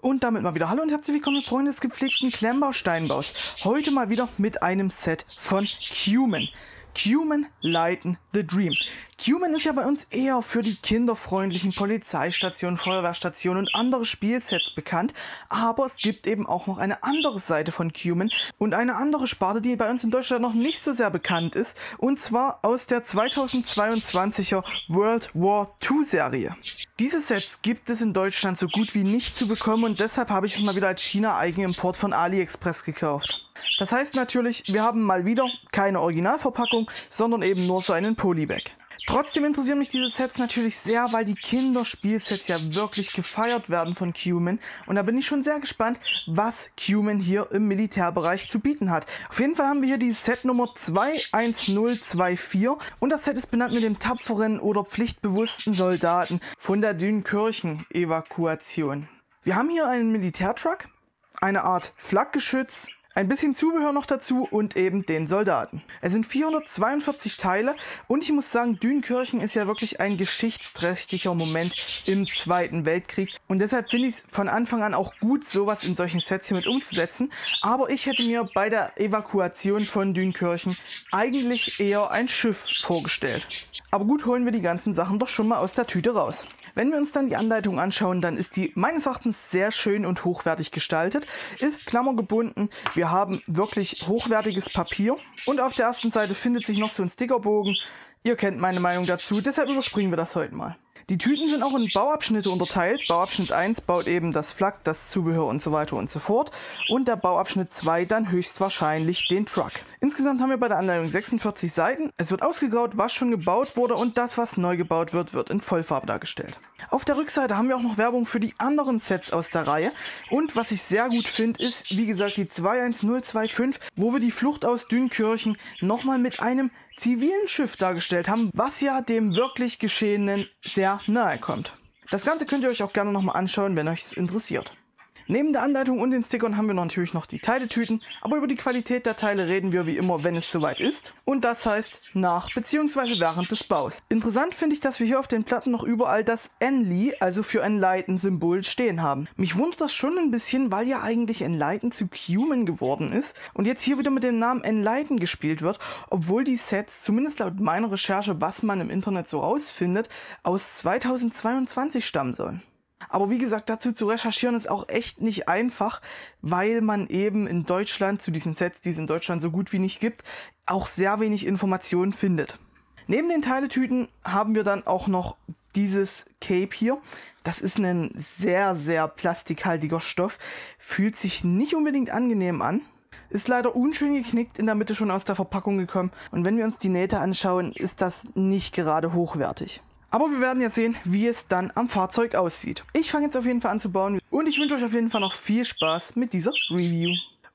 Und damit mal wieder Hallo und herzlich willkommen, Freunde des gepflegten Klemmbausteinbaus. Heute mal wieder mit einem Set von Human. Cuman Lighten the Dream. Cuman ist ja bei uns eher für die kinderfreundlichen Polizeistationen, Feuerwehrstationen und andere Spielsets bekannt, aber es gibt eben auch noch eine andere Seite von Cuman und eine andere Sparte, die bei uns in Deutschland noch nicht so sehr bekannt ist, und zwar aus der 2022er World War II Serie. Diese Sets gibt es in Deutschland so gut wie nicht zu bekommen und deshalb habe ich es mal wieder als China-Eigenimport von AliExpress gekauft. Das heißt natürlich, wir haben mal wieder keine Originalverpackung, sondern eben nur so einen Polybag. Trotzdem interessieren mich diese Sets natürlich sehr, weil die Kinderspielsets ja wirklich gefeiert werden von Cuman. Und da bin ich schon sehr gespannt, was Cuman hier im Militärbereich zu bieten hat. Auf jeden Fall haben wir hier die Nummer 21024 und das Set ist benannt mit dem tapferen oder pflichtbewussten Soldaten von der Dünkirchen-Evakuation. Wir haben hier einen Militärtruck, eine Art Flakgeschütz, ein bisschen Zubehör noch dazu und eben den Soldaten. Es sind 442 Teile und ich muss sagen, Dünkirchen ist ja wirklich ein geschichtsträchtiger Moment im Zweiten Weltkrieg und deshalb finde ich es von Anfang an auch gut, sowas in solchen Sets hier mit umzusetzen. Aber ich hätte mir bei der Evakuation von Dünkirchen eigentlich eher ein Schiff vorgestellt. Aber gut, holen wir die ganzen Sachen doch schon mal aus der Tüte raus. Wenn wir uns dann die Anleitung anschauen, dann ist die meines Erachtens sehr schön und hochwertig gestaltet, ist klammergebunden. Wir haben wirklich hochwertiges Papier und auf der ersten Seite findet sich noch so ein Stickerbogen Ihr kennt meine Meinung dazu, deshalb überspringen wir das heute mal. Die Tüten sind auch in Bauabschnitte unterteilt. Bauabschnitt 1 baut eben das Flak, das Zubehör und so weiter und so fort. Und der Bauabschnitt 2 dann höchstwahrscheinlich den Truck. Insgesamt haben wir bei der Anleitung 46 Seiten. Es wird ausgegraut, was schon gebaut wurde und das, was neu gebaut wird, wird in Vollfarbe dargestellt. Auf der Rückseite haben wir auch noch Werbung für die anderen Sets aus der Reihe. Und was ich sehr gut finde, ist, wie gesagt, die 21025, wo wir die Flucht aus Dünkirchen nochmal mit einem zivilen Schiff dargestellt haben, was ja dem wirklich Geschehenen sehr nahe kommt. Das Ganze könnt ihr euch auch gerne nochmal anschauen, wenn euch es interessiert. Neben der Anleitung und den Stickern haben wir natürlich noch die Teiletüten, aber über die Qualität der Teile reden wir wie immer, wenn es soweit ist. Und das heißt nach bzw. während des Baus. Interessant finde ich, dass wir hier auf den Platten noch überall das Enli, also für Enlighten-Symbol, stehen haben. Mich wundert das schon ein bisschen, weil ja eigentlich Enlighten zu Cuman geworden ist und jetzt hier wieder mit dem Namen Enlighten gespielt wird, obwohl die Sets, zumindest laut meiner Recherche, was man im Internet so rausfindet, aus 2022 stammen sollen. Aber wie gesagt, dazu zu recherchieren ist auch echt nicht einfach, weil man eben in Deutschland zu diesen Sets, die es in Deutschland so gut wie nicht gibt, auch sehr wenig Informationen findet. Neben den Teiletüten haben wir dann auch noch dieses Cape hier. Das ist ein sehr, sehr plastikhaltiger Stoff. Fühlt sich nicht unbedingt angenehm an. Ist leider unschön geknickt, in der Mitte schon aus der Verpackung gekommen. Und wenn wir uns die Nähte anschauen, ist das nicht gerade hochwertig. Aber wir werden jetzt sehen, wie es dann am Fahrzeug aussieht. Ich fange jetzt auf jeden Fall an zu bauen und ich wünsche euch auf jeden Fall noch viel Spaß mit dieser Review.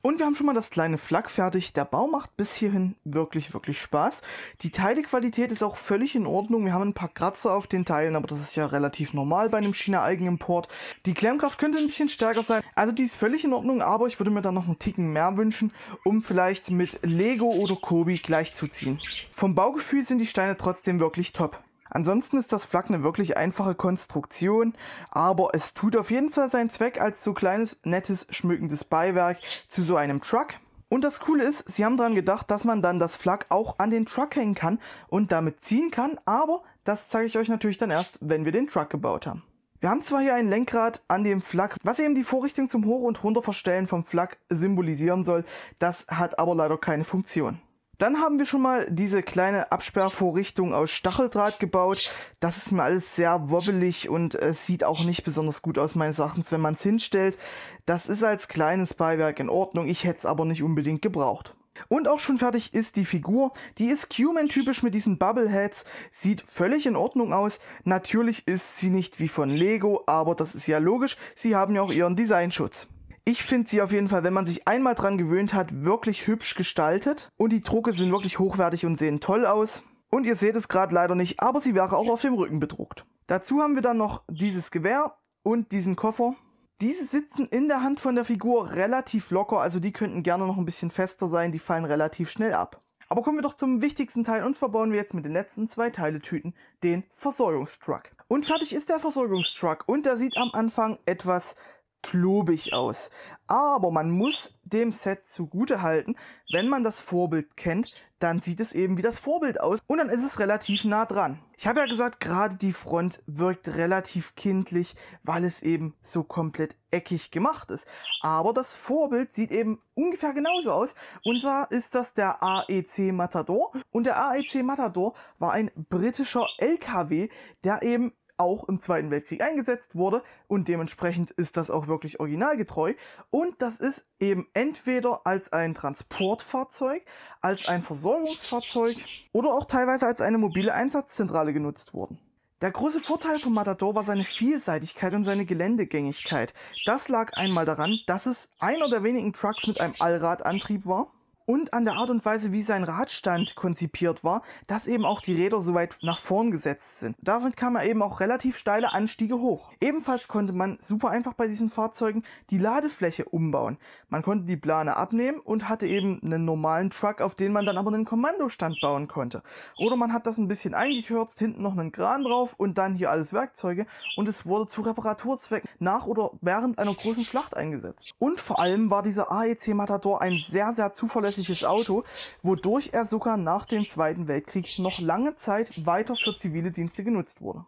Und wir haben schon mal das kleine Flak fertig. Der Bau macht bis hierhin wirklich, wirklich Spaß. Die Teilequalität ist auch völlig in Ordnung. Wir haben ein paar Kratzer auf den Teilen, aber das ist ja relativ normal bei einem China-Eigenimport. Die Klemmkraft könnte ein bisschen stärker sein. Also die ist völlig in Ordnung, aber ich würde mir da noch einen Ticken mehr wünschen, um vielleicht mit Lego oder Kobi gleichzuziehen. Vom Baugefühl sind die Steine trotzdem wirklich top. Ansonsten ist das Flak eine wirklich einfache Konstruktion, aber es tut auf jeden Fall seinen Zweck als so kleines, nettes, schmückendes Beiwerk zu so einem Truck. Und das Coole ist, sie haben daran gedacht, dass man dann das Flak auch an den Truck hängen kann und damit ziehen kann, aber das zeige ich euch natürlich dann erst, wenn wir den Truck gebaut haben. Wir haben zwar hier ein Lenkrad an dem Flak, was eben die Vorrichtung zum Hoch- und Runterverstellen vom Flak symbolisieren soll, das hat aber leider keine Funktion. Dann haben wir schon mal diese kleine Absperrvorrichtung aus Stacheldraht gebaut. Das ist mir alles sehr wobbelig und es äh, sieht auch nicht besonders gut aus meines Erachtens, wenn man es hinstellt. Das ist als kleines Beiwerk in Ordnung, ich hätte es aber nicht unbedingt gebraucht. Und auch schon fertig ist die Figur. Die ist Q-Man-typisch mit diesen Bubbleheads. Sieht völlig in Ordnung aus. Natürlich ist sie nicht wie von Lego, aber das ist ja logisch. Sie haben ja auch ihren Designschutz. Ich finde sie auf jeden Fall, wenn man sich einmal dran gewöhnt hat, wirklich hübsch gestaltet. Und die Drucke sind wirklich hochwertig und sehen toll aus. Und ihr seht es gerade leider nicht, aber sie wäre auch auf dem Rücken bedruckt. Dazu haben wir dann noch dieses Gewehr und diesen Koffer. Diese sitzen in der Hand von der Figur relativ locker, also die könnten gerne noch ein bisschen fester sein, die fallen relativ schnell ab. Aber kommen wir doch zum wichtigsten Teil und zwar bauen wir jetzt mit den letzten zwei Teiletüten den Versorgungstruck. Und fertig ist der Versorgungstruck und der sieht am Anfang etwas klobig aus. Aber man muss dem Set zugute halten, wenn man das Vorbild kennt, dann sieht es eben wie das Vorbild aus und dann ist es relativ nah dran. Ich habe ja gesagt, gerade die Front wirkt relativ kindlich, weil es eben so komplett eckig gemacht ist. Aber das Vorbild sieht eben ungefähr genauso aus. Unser ist das der AEC Matador und der AEC Matador war ein britischer LKW, der eben auch im Zweiten Weltkrieg eingesetzt wurde und dementsprechend ist das auch wirklich originalgetreu. Und das ist eben entweder als ein Transportfahrzeug, als ein Versorgungsfahrzeug oder auch teilweise als eine mobile Einsatzzentrale genutzt worden. Der große Vorteil von Matador war seine Vielseitigkeit und seine Geländegängigkeit. Das lag einmal daran, dass es einer der wenigen Trucks mit einem Allradantrieb war und an der Art und Weise, wie sein Radstand konzipiert war, dass eben auch die Räder so weit nach vorn gesetzt sind. Damit kam er eben auch relativ steile Anstiege hoch. Ebenfalls konnte man super einfach bei diesen Fahrzeugen die Ladefläche umbauen. Man konnte die Plane abnehmen und hatte eben einen normalen Truck, auf den man dann aber einen Kommandostand bauen konnte. Oder man hat das ein bisschen eingekürzt, hinten noch einen Kran drauf und dann hier alles Werkzeuge und es wurde zu Reparaturzwecken nach oder während einer großen Schlacht eingesetzt. Und vor allem war dieser AEC Matador ein sehr, sehr zuverlässiger zusätzliches Auto, wodurch er sogar nach dem Zweiten Weltkrieg noch lange Zeit weiter für zivile Dienste genutzt wurde.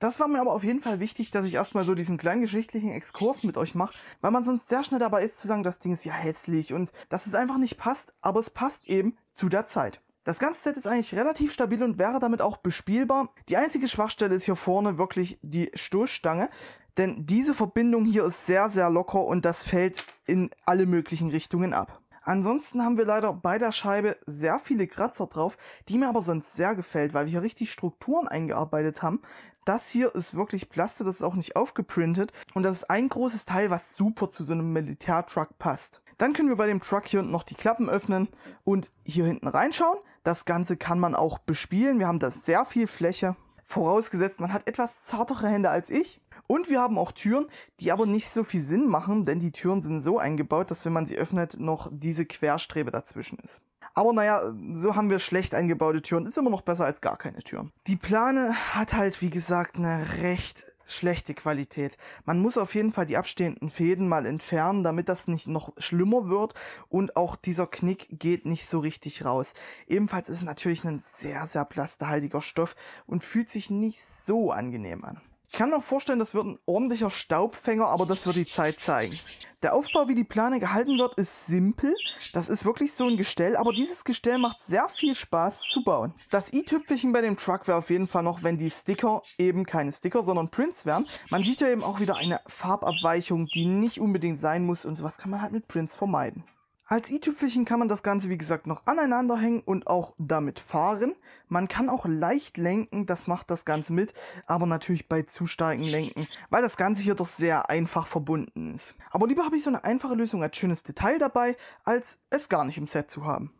Das war mir aber auf jeden Fall wichtig, dass ich erstmal so diesen kleinen geschichtlichen Exkurs mit euch mache, weil man sonst sehr schnell dabei ist zu sagen, das Ding ist ja hässlich und dass es einfach nicht passt, aber es passt eben zu der Zeit. Das ganze Set ist eigentlich relativ stabil und wäre damit auch bespielbar. Die einzige Schwachstelle ist hier vorne wirklich die Stoßstange, denn diese Verbindung hier ist sehr, sehr locker und das fällt in alle möglichen Richtungen ab. Ansonsten haben wir leider bei der Scheibe sehr viele Kratzer drauf, die mir aber sonst sehr gefällt, weil wir hier richtig Strukturen eingearbeitet haben. Das hier ist wirklich Plaste, das ist auch nicht aufgeprintet und das ist ein großes Teil, was super zu so einem Militärtruck passt. Dann können wir bei dem Truck hier unten noch die Klappen öffnen und hier hinten reinschauen. Das Ganze kann man auch bespielen, wir haben da sehr viel Fläche. Vorausgesetzt, man hat etwas zartere Hände als ich. Und wir haben auch Türen, die aber nicht so viel Sinn machen, denn die Türen sind so eingebaut, dass wenn man sie öffnet, noch diese Querstrebe dazwischen ist. Aber naja, so haben wir schlecht eingebaute Türen. Ist immer noch besser als gar keine Türen. Die Plane hat halt, wie gesagt, eine recht schlechte Qualität. Man muss auf jeden Fall die abstehenden Fäden mal entfernen, damit das nicht noch schlimmer wird und auch dieser Knick geht nicht so richtig raus. Ebenfalls ist es natürlich ein sehr, sehr plasterhaltiger Stoff und fühlt sich nicht so angenehm an. Ich kann mir vorstellen, das wird ein ordentlicher Staubfänger, aber das wird die Zeit zeigen. Der Aufbau, wie die Plane gehalten wird, ist simpel. Das ist wirklich so ein Gestell, aber dieses Gestell macht sehr viel Spaß zu bauen. Das i-Tüpfelchen bei dem Truck wäre auf jeden Fall noch, wenn die Sticker eben keine Sticker, sondern Prints wären. Man sieht ja eben auch wieder eine Farbabweichung, die nicht unbedingt sein muss und sowas kann man halt mit Prints vermeiden. Als i-Tüpfelchen kann man das Ganze, wie gesagt, noch aneinander hängen und auch damit fahren. Man kann auch leicht lenken, das macht das Ganze mit, aber natürlich bei zu starken Lenken, weil das Ganze hier doch sehr einfach verbunden ist. Aber lieber habe ich so eine einfache Lösung als schönes Detail dabei, als es gar nicht im Set zu haben.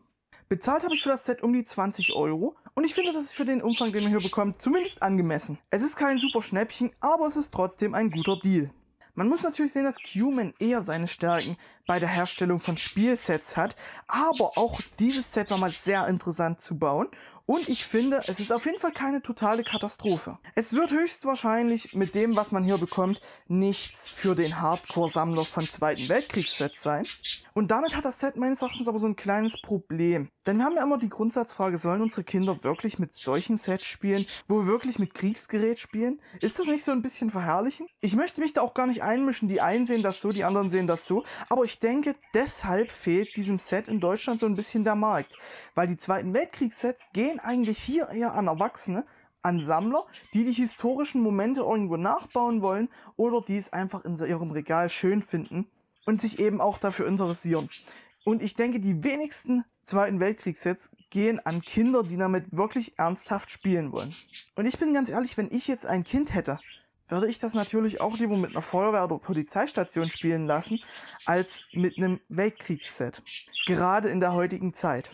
Bezahlt habe ich für das Set um die 20 Euro und ich finde, das ist für den Umfang, den man hier bekommt, zumindest angemessen. Es ist kein super Schnäppchen, aber es ist trotzdem ein guter Deal. Man muss natürlich sehen, dass Q-Man eher seine Stärken bei der Herstellung von Spielsets hat, aber auch dieses Set war mal sehr interessant zu bauen und ich finde, es ist auf jeden Fall keine totale Katastrophe. Es wird höchstwahrscheinlich mit dem, was man hier bekommt, nichts für den Hardcore-Sammler von Zweiten Weltkriegssets sein. Und damit hat das Set meines Erachtens aber so ein kleines Problem. Denn wir haben ja immer die Grundsatzfrage, sollen unsere Kinder wirklich mit solchen Sets spielen, wo wir wirklich mit Kriegsgerät spielen? Ist das nicht so ein bisschen verherrlichen? Ich möchte mich da auch gar nicht einmischen, die einen sehen das so, die anderen sehen das so. Aber ich denke, deshalb fehlt diesem Set in Deutschland so ein bisschen der Markt. Weil die Zweiten Weltkriegssets gehen eigentlich hier eher an Erwachsene, an Sammler, die die historischen Momente irgendwo nachbauen wollen oder die es einfach in ihrem Regal schön finden und sich eben auch dafür interessieren. Und ich denke, die wenigsten Zweiten Weltkriegssets gehen an Kinder, die damit wirklich ernsthaft spielen wollen. Und ich bin ganz ehrlich, wenn ich jetzt ein Kind hätte, würde ich das natürlich auch lieber mit einer Feuerwehr oder Polizeistation spielen lassen, als mit einem Weltkriegsset. Gerade in der heutigen Zeit.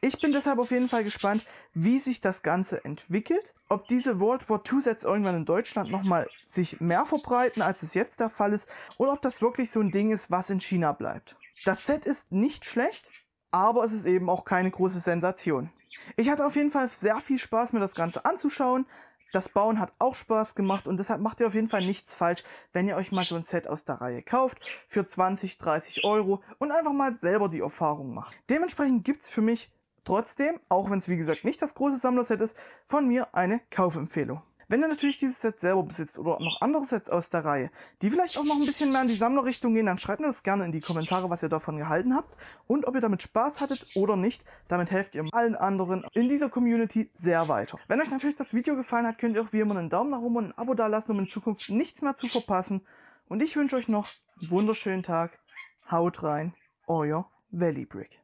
Ich bin deshalb auf jeden Fall gespannt, wie sich das Ganze entwickelt, ob diese World War II Sets irgendwann in Deutschland nochmal sich mehr verbreiten, als es jetzt der Fall ist, oder ob das wirklich so ein Ding ist, was in China bleibt. Das Set ist nicht schlecht, aber es ist eben auch keine große Sensation. Ich hatte auf jeden Fall sehr viel Spaß, mir das Ganze anzuschauen. Das Bauen hat auch Spaß gemacht und deshalb macht ihr auf jeden Fall nichts falsch, wenn ihr euch mal so ein Set aus der Reihe kauft für 20, 30 Euro und einfach mal selber die Erfahrung macht. Dementsprechend gibt es für mich trotzdem, auch wenn es wie gesagt nicht das große Sammlerset ist, von mir eine Kaufempfehlung. Wenn er natürlich dieses Set selber besitzt oder noch andere Sets aus der Reihe, die vielleicht auch noch ein bisschen mehr in die Sammlerrichtung gehen, dann schreibt mir das gerne in die Kommentare, was ihr davon gehalten habt und ob ihr damit Spaß hattet oder nicht. Damit helft ihr allen anderen in dieser Community sehr weiter. Wenn euch natürlich das Video gefallen hat, könnt ihr auch wie immer einen Daumen nach oben und ein Abo dalassen, um in Zukunft nichts mehr zu verpassen. Und ich wünsche euch noch einen wunderschönen Tag. Haut rein, euer Valley Brick.